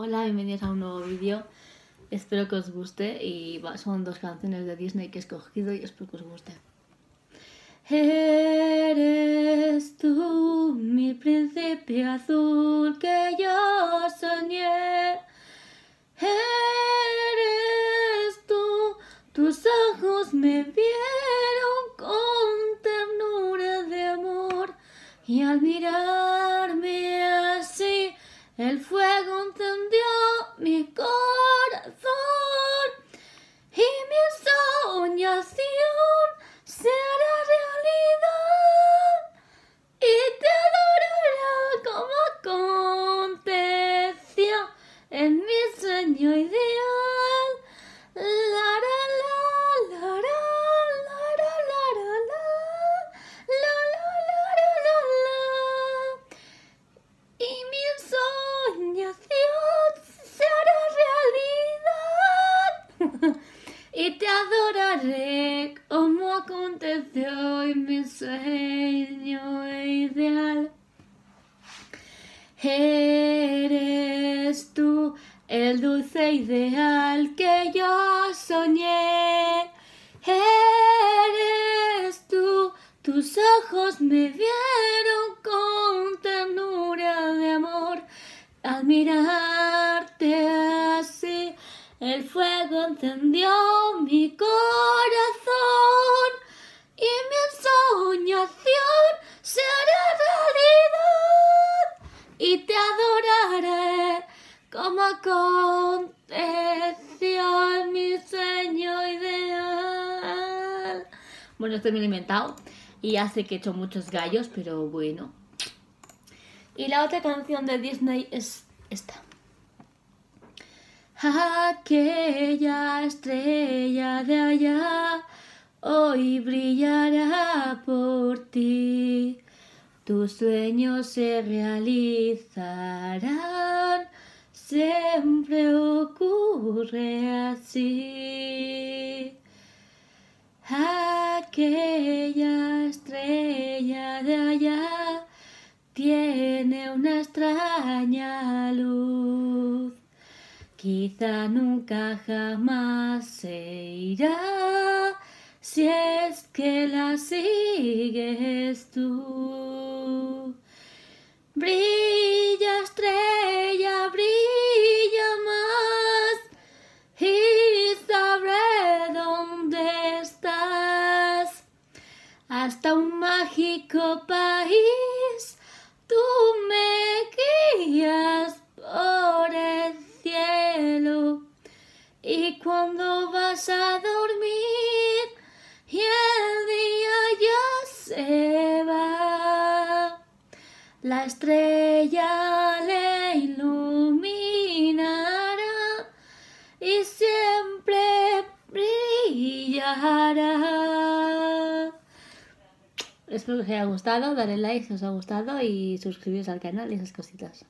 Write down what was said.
Hola, bienvenidos a un nuevo vídeo. Espero que os guste y va, son dos canciones de Disney que he escogido y espero que os guste. Eres tú mi príncipe azul que yo soñé. Eres tú, tus ojos me vieron con ternura de amor y al mirarme así el fuego y te adoraré como aconteció en mi sueño ideal. Eres tú el dulce ideal que yo soñé. Eres tú, tus ojos me vieron con ternura de amor Admirarte. mirarte. El fuego encendió mi corazón y mi ensoñación será realidad y te adoraré como aconteció en mi sueño ideal. Bueno, estoy bien inventado y hace que he hecho muchos gallos, pero bueno. Y la otra canción de Disney es esta. Aquella estrella de allá hoy brillará por ti. Tus sueños se realizarán, siempre ocurre así. Aquella estrella de allá tiene una extraña luz Quizá nunca jamás se irá si es que la sigues tú. Brilla estrella, brilla más y sabré dónde estás. Hasta un mágico país. y cuando vas a dormir y el día ya se va. La estrella le iluminará y siempre brillará. Espero que os haya gustado, darle like si os ha gustado y suscribiros al canal y esas cositas.